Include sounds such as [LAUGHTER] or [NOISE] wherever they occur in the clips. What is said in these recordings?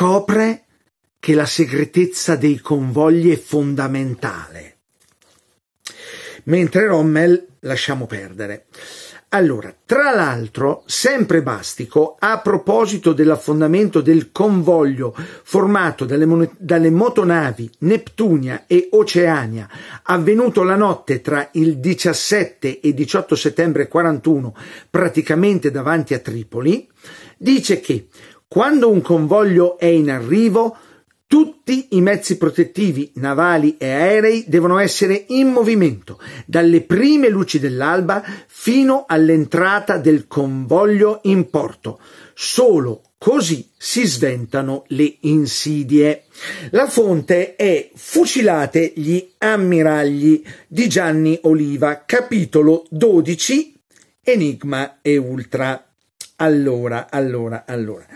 scopre che la segretezza dei convogli è fondamentale. Mentre Rommel lasciamo perdere. Allora, tra l'altro, sempre Bastico, a proposito dell'affondamento del convoglio formato dalle, dalle, motonavi Neptunia e Oceania, avvenuto la notte tra il 17 e 18 settembre 41, praticamente davanti a Tripoli, dice che quando un convoglio è in arrivo, tutti i mezzi protettivi navali e aerei devono essere in movimento dalle prime luci dell'alba fino all'entrata del convoglio in porto. Solo così si sventano le insidie. La fonte è Fucilate gli ammiragli di Gianni Oliva, capitolo 12, Enigma e Ultra. Allora, allora, allora.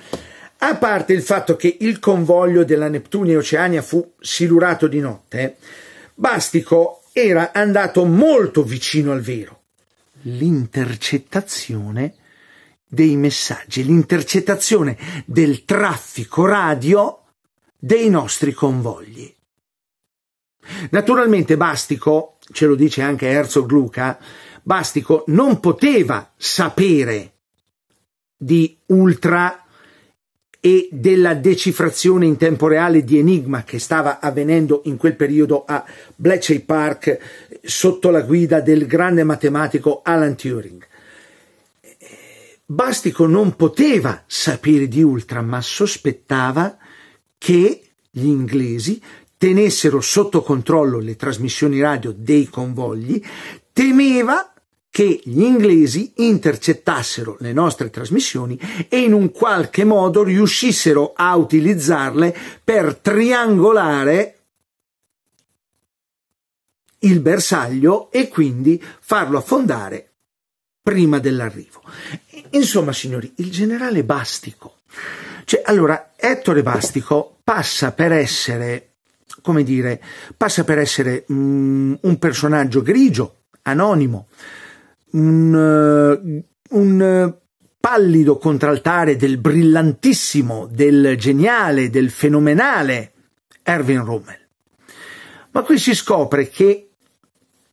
A parte il fatto che il convoglio della Neptunia e Oceania fu silurato di notte, Bastico era andato molto vicino al vero. L'intercettazione dei messaggi, l'intercettazione del traffico radio dei nostri convogli. Naturalmente Bastico, ce lo dice anche Herzog Luca, Bastico non poteva sapere di ultra e della decifrazione in tempo reale di Enigma che stava avvenendo in quel periodo a Bletchley Park sotto la guida del grande matematico Alan Turing. Bastico non poteva sapere di Ultra, ma sospettava che gli inglesi tenessero sotto controllo le trasmissioni radio dei convogli, temeva che gli inglesi intercettassero le nostre trasmissioni e in un qualche modo riuscissero a utilizzarle per triangolare il bersaglio e quindi farlo affondare prima dell'arrivo. Insomma, signori, il generale Bastico, cioè allora Ettore Bastico passa per essere, come dire, passa per essere mh, mm, un personaggio grigio, anonimo, un, eh, un eh, pallido contraltare del brillantissimo, del geniale, del fenomenale Erwin Rummel. Ma qui si scopre che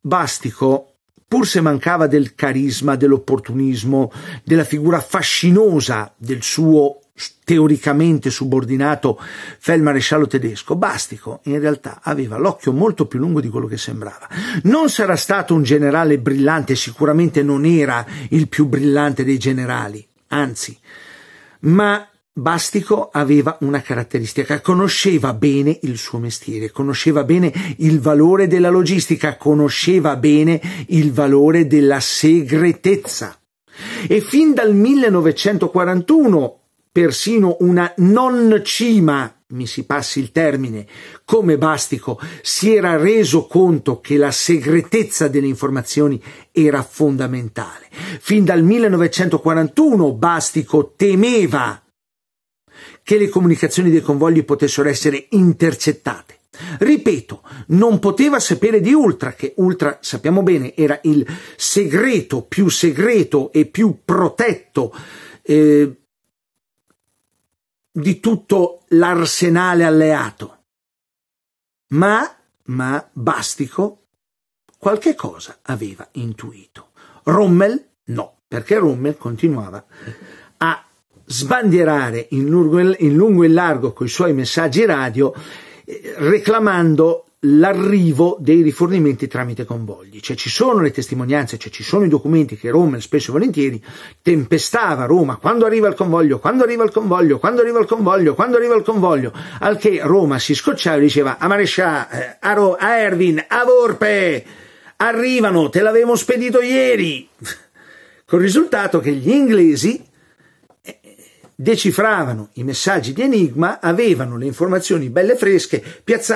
Bastico, pur se mancava del carisma, dell'opportunismo, della figura fascinosa del suo teoricamente subordinato feldmaresciallo tedesco, Bastico in realtà aveva l'occhio molto più lungo di quello che sembrava. Non sarà stato un generale brillante, sicuramente non era il più brillante dei generali, anzi, ma Bastico aveva una caratteristica, conosceva bene il suo mestiere, conosceva bene il valore della logistica, conosceva bene il valore della segretezza. E fin dal 1941 persino una non cima, mi si passi il termine, come Bastico si era reso conto che la segretezza delle informazioni era fondamentale. Fin dal 1941 Bastico temeva che le comunicazioni dei convogli potessero essere intercettate. Ripeto, non poteva sapere di Ultra, che Ultra, sappiamo bene, era il segreto più segreto e più protetto eh, di tutto l'arsenale alleato. Ma, ma Bastico qualche cosa aveva intuito. Rommel no, perché Rommel continuava a sbandierare in lungo, e in largo con i suoi messaggi radio eh, reclamando l'arrivo dei rifornimenti tramite convogli, cioè ci sono le testimonianze, cioè ci sono i documenti che Rommel spesso e volentieri tempestava Roma quando arriva il convoglio, quando arriva il convoglio, quando arriva il convoglio, quando arriva il convoglio, al che Roma si scocciava e diceva a Marescià, eh, a, Ro, a Erwin, a Vorpe, arrivano, te l'avevo spedito ieri, [LAUGHS] col risultato che gli inglesi eh, decifravano i messaggi di Enigma, avevano le informazioni belle fresche, piazzate